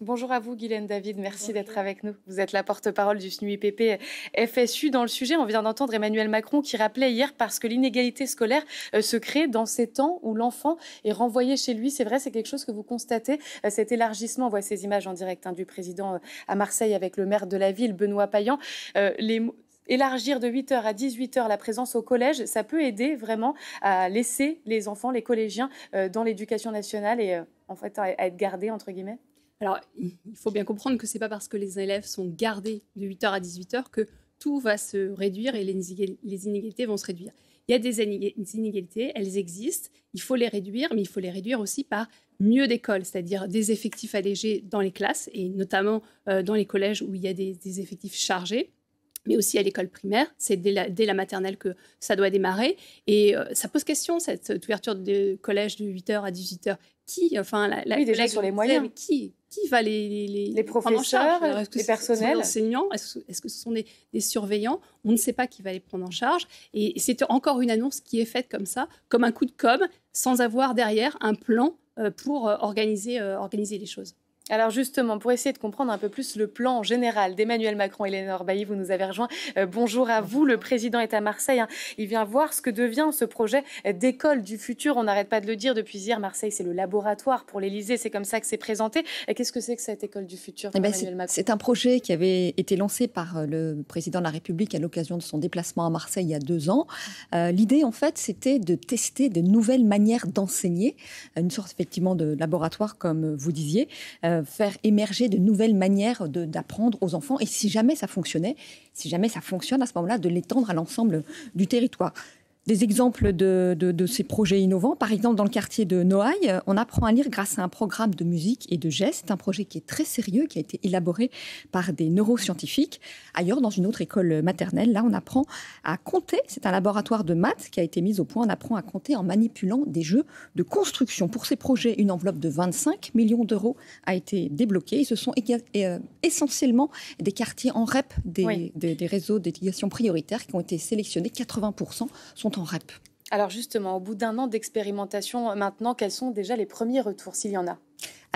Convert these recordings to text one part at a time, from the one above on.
Bonjour à vous, Guylaine David. Merci d'être avec nous. Vous êtes la porte-parole du SNUIPP FSU dans le sujet. On vient d'entendre Emmanuel Macron qui rappelait hier parce que l'inégalité scolaire euh, se crée dans ces temps où l'enfant est renvoyé chez lui. C'est vrai, c'est quelque chose que vous constatez, euh, cet élargissement. On voit ces images en direct hein, du président euh, à Marseille avec le maire de la ville, Benoît Payan. élargir de 8h à 18h la présence au collège, ça peut aider vraiment à laisser les enfants, les collégiens dans l'éducation nationale et en fait à être gardés, entre guillemets alors, il faut bien comprendre que ce n'est pas parce que les élèves sont gardés de 8h à 18h que tout va se réduire et les inégalités vont se réduire. Il y a des inégalités, elles existent, il faut les réduire, mais il faut les réduire aussi par mieux d'école, c'est-à-dire des effectifs allégés dans les classes et notamment euh, dans les collèges où il y a des, effectifs chargés mais aussi à l'école primaire. C'est dès, la, maternelle que ça doit démarrer. Et euh, ça pose question, cette ouverture de collège de 8h à 18h. Qui, enfin, la, la les moyens. Qui, qui va les, les, les, prendre en charge les personnels, enseignants Est-ce que ce sont des, surveillants On ne sait pas qui va les prendre en charge. Et c'est encore une annonce qui est faite comme ça, comme un coup de com', sans avoir derrière un plan euh, pour euh, euh, organiser les choses. Alors justement, pour essayer de comprendre un peu plus le plan général d'Emmanuel Macron, et Léonor Bailly, vous nous avez rejoint. Euh, bonjour à vous. Le président est à Marseille. Hein. Il vient voir ce que devient ce projet d'école du futur. On n'arrête pas de le dire depuis hier. Marseille, c'est le laboratoire pour l'Elysée, C'est comme ça que c'est présenté. Qu'est-ce que c'est que cette école du futur eh ben, Macron C'est un projet qui avait été lancé par euh, le président de la République à l'occasion de son déplacement à Marseille il y a deux ans. Euh, l'idée, en fait, c'était de tester de nouvelles manières d'enseigner, une sorte effectivement de laboratoire, comme vous disiez. Euh, faire émerger de nouvelles manières d'apprendre aux enfants. Et si jamais ça fonctionnait, si jamais ça fonctionne à ce moment-là, de l'étendre à l'ensemble du territoire des exemples de, ces projets innovants. Par exemple, dans le quartier de Noailles, on apprend à lire grâce à un programme de musique et de gestes. C'est un projet qui est très sérieux, qui a été élaboré par des neuroscientifiques. Ailleurs, dans une autre école maternelle, là, on apprend à compter. C'est un laboratoire de maths qui a été mis au point. On apprend à compter en manipulant des jeux de construction. Pour ces projets, une enveloppe de 25 millions d'euros a été débloquée. ce sont euh, essentiellement des quartiers en REP des, des réseaux d'éducation prioritaire qui ont été sélectionnés. 80% sont alors justement, au bout d'un an d'expérimentation maintenant, quels sont déjà les premiers retours, s'il y en a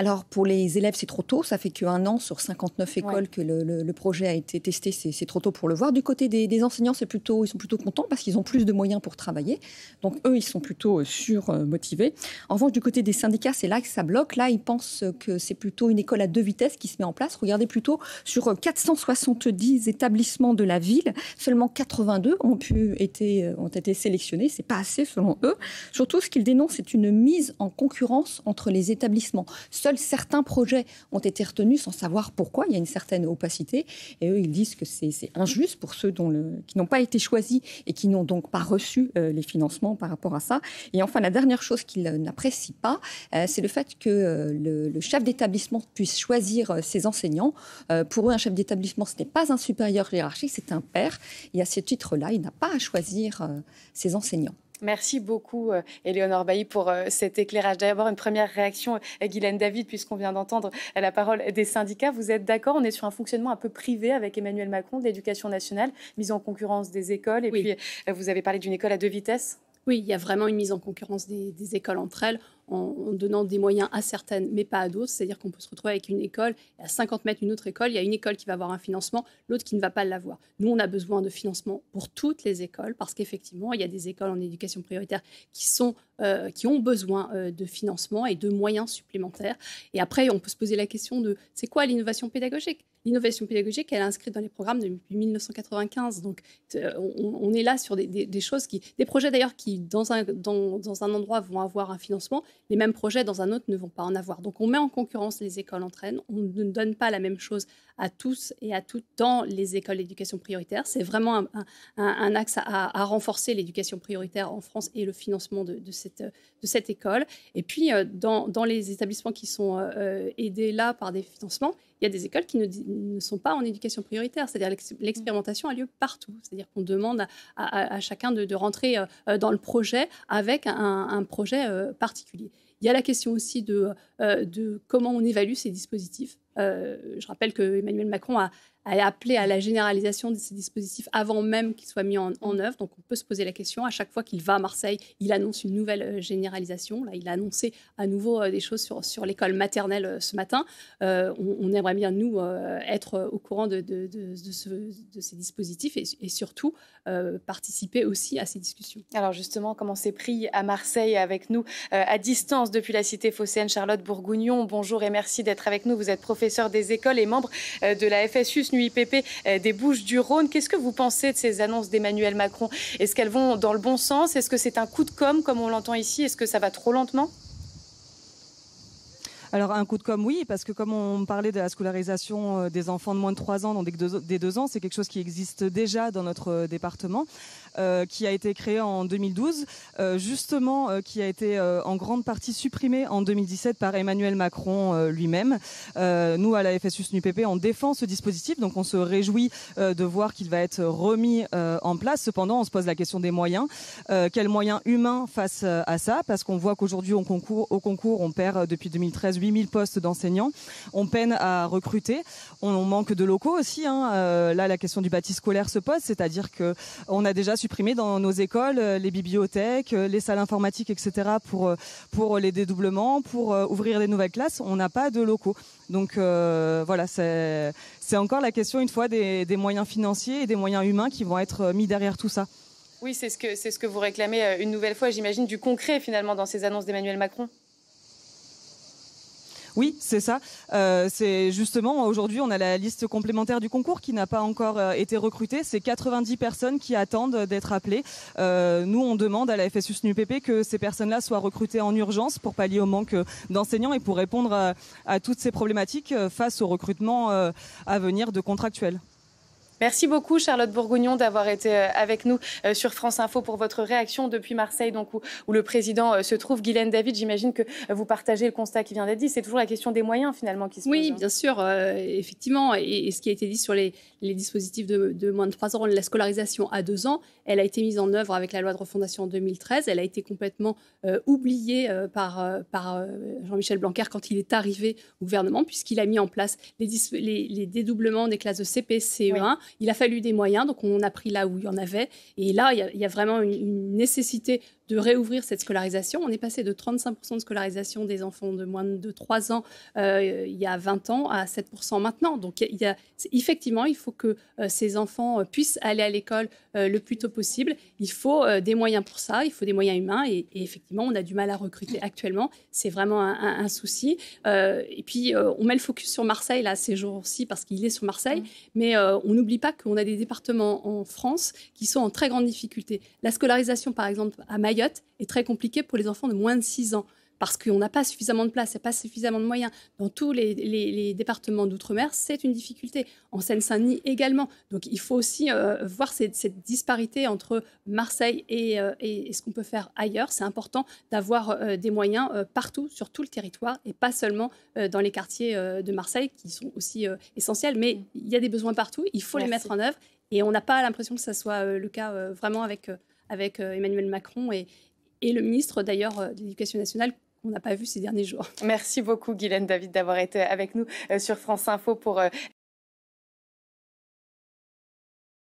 alors pour les élèves, c'est trop tôt. Ça fait qu'un an sur 59 écoles que le, projet a été testé, c'est trop tôt pour le voir. Du côté des, enseignants, c'est plutôt, ils sont plutôt contents parce qu'ils ont plus de moyens pour travailler. Donc eux, ils sont plutôt euh, surmotivés. Euh, en revanche, du côté des syndicats, c'est là que ça bloque. Là, ils pensent que c'est plutôt une école à deux vitesses qui se met en place. Regardez plutôt sur 470 euh, établissements de la ville, seulement 82 ont pu été, ont été sélectionnés. C'est pas assez selon eux. Surtout, ce qu'ils dénoncent, c'est une mise en concurrence entre les établissements seuls certains projets ont été retenus sans savoir pourquoi. Il y a une certaine opacité. Et eux, ils disent que c'est injuste pour ceux qui n'ont pas été choisis et qui n'ont donc pas reçu euh, les financements par rapport à ça. Et enfin, la dernière chose qu'ils n'apprécient pas, euh, c'est le fait que euh, le, chef d'établissement puisse choisir ses enseignants. pour eux, un chef d'établissement, ce n'est pas un supérieur hiérarchique, c'est un père. Et à ce titre-là, il n'a pas à choisir ses enseignants. Merci beaucoup, euh, Éléonore Bailly, pour euh, cet éclairage. D'abord, une première réaction, euh, Guylaine David, puisqu'on vient d'entendre la parole des syndicats. Vous êtes d'accord On est sur un fonctionnement un peu privé avec Emmanuel Macron de l'éducation nationale, mise en concurrence des écoles. Et puis, vous avez parlé d'une école à deux vitesses Oui, il y a vraiment une mise en concurrence des écoles entre elles en, donnant des moyens à certaines, mais pas à d'autres. C'est-à-dire qu'on peut se retrouver avec une école, à 50 mètres, une autre école, il y a une école qui va avoir un financement, l'autre qui ne va pas l'avoir. Nous, on a besoin de financement pour toutes les écoles, parce qu'effectivement, il y a des écoles en éducation prioritaire qui, sont, euh, qui ont besoin euh, de financement et de moyens supplémentaires. Et après, on peut se poser la question de c'est quoi l'innovation pédagogique L'innovation pédagogique, elle est inscrite dans les programmes depuis 1995. Donc, euh, on, est là sur des, choses qui, des projets d'ailleurs qui, dans un, dans, dans un endroit, vont avoir un financement, les mêmes projets dans un autre ne vont pas en avoir. Donc on met en concurrence les écoles entre elles, on ne donne pas la même chose à tous et à toutes dans les écoles d'éducation prioritaire. C'est vraiment un, axe à, renforcer l'éducation prioritaire en France et le financement de, cette, école. Et puis euh, dans, dans les établissements qui sont euh, aidés là par des financements, il y a des écoles qui ne, sont pas en éducation prioritaire, c'est-à-dire l'expérimentation a lieu partout, c'est-à-dire qu'on demande à, chacun de, rentrer euh, dans le projet avec un projet euh, particulier. Il y a la question aussi de, euh, de comment on évalue ces dispositifs. Euh, je rappelle que Emmanuel Macron a, appelé à la généralisation de ces dispositifs avant même qu'ils soient mis en, œuvre. Donc on peut se poser la question. À chaque fois qu'il va à Marseille, il annonce une nouvelle euh, généralisation. Là, il a annoncé à nouveau des choses sur, sur l'école maternelle ce matin. On, aimerait bien, nous, être au courant de, de, ces dispositifs et, et surtout participer aussi à ces discussions. Alors justement, comment c'est pris à Marseille avec nous à distance depuis la cité phocéenne Charlotte Bourgougnon. Bonjour et merci d'être avec nous. Vous êtes professeur des écoles et membre euh, de la FSU NUIPP euh, des Bouches du Rhône. Qu'est-ce que vous pensez de ces annonces d'Emmanuel Macron Est-ce qu'elles vont dans le bon sens Est-ce que c'est un coup de com comme on l'entend ici Est-ce que ça va trop lentement alors un coup de com, oui, parce que comme on parlait de la scolarisation euh, des enfants de moins de 3 ans, donc des 2 ans, c'est quelque chose qui existe déjà dans notre département. Euh, qui a été créé en 2012, euh, justement euh, qui a été en grande partie supprimé en 2017 par Emmanuel Macron lui-même. nous, à la FSU-SNUPP, on défend ce dispositif, donc on se réjouit de voir qu'il va être remis en place. Cependant, on se pose la question des moyens. quels moyens humains face à ça Parce qu'on voit qu'aujourd'hui, au concours, on perd depuis 2013 8000 postes d'enseignants. On peine à recruter. On manque de locaux aussi. Hein. là, la question du bâti scolaire se pose, c'est-à-dire qu'on a déjà supprimer dans nos écoles euh, les bibliothèques, euh, les salles informatiques, etc. pour euh, pour les dédoublements, pour ouvrir des nouvelles classes. On n'a pas de locaux. Donc voilà, c'est c'est encore la question une fois des, des moyens financiers et des moyens humains qui vont être mis derrière tout ça. Oui, c'est ce que c'est ce que vous réclamez une nouvelle fois, j'imagine, du concret finalement dans ces annonces d'Emmanuel Macron. Oui, c'est ça. Euh, c'est justement aujourd'hui, on a la liste complémentaire du concours qui n'a pas encore euh, été recrutée. C'est 90 personnes qui attendent d'être appelées. Euh, nous, on demande à la FSU SNUPP que ces personnes-là soient recrutées en urgence pour pallier au manque d'enseignants et pour répondre à toutes ces problématiques face au recrutement à venir de contractuels. Merci beaucoup, Charlotte Bourgognon, d'avoir été euh, avec nous euh, sur France Info pour votre réaction depuis Marseille, donc où, le président euh, se trouve. Guylaine David, j'imagine que vous partagez le constat qui vient d'être dit. C'est toujours la question des moyens, finalement, qui se oui, pose. Oui, hein. bien sûr, effectivement. Et, ce qui a été dit sur les, dispositifs de, moins de 3 ans, la scolarisation à 2 ans, elle a été mise en œuvre avec la loi de refondation en 2013. Elle a été complètement oubliée par, Jean-Michel Blanquer quand il est arrivé au gouvernement, puisqu'il a mis en place les, les, dédoublements des classes de CP, CE1. Il a fallu des moyens, donc on a pris là où il y en avait. Et là, il y a, vraiment une nécessité de réouvrir cette scolarisation. On est passé de 35% de scolarisation des enfants de moins de 3 ans euh, il y a 20 ans à 7% maintenant. Donc il effectivement, il faut que euh, ces enfants euh, puissent aller à l'école le plus tôt possible. Il faut des moyens pour ça, il faut des moyens humains et, effectivement, on a du mal à recruter actuellement. C'est vraiment un, souci. et puis, on met le focus sur Marseille là ces jours-ci parce qu'il est sur Marseille, mmh. mais on n'oublie pas qu'on a des départements en France qui sont en très grande difficulté. La scolarisation, par exemple, à Mayotte, est très compliqué pour les enfants de moins de 6 ans parce qu'on n'a pas suffisamment de place, il n'y a pas suffisamment de moyens. Dans tous les, départements d'outre-mer, c'est une difficulté. En Seine-Saint-Denis également. Donc il faut aussi euh, voir cette, cette, disparité entre Marseille euh, et, et, ce qu'on peut faire ailleurs. C'est important d'avoir euh, des moyens partout, sur tout le territoire, et pas seulement dans les quartiers de Marseille, qui sont aussi essentiels. Mais il y a des besoins partout, il faut les mettre en œuvre. Et on n'a pas l'impression que ça soit le cas vraiment avec avec euh, Emmanuel Macron et, le ministre d'ailleurs euh, de l'Éducation nationale qu'on n'a pas vu ces derniers jours. Merci beaucoup, Guylaine David, d'avoir été avec nous euh, sur France Info pour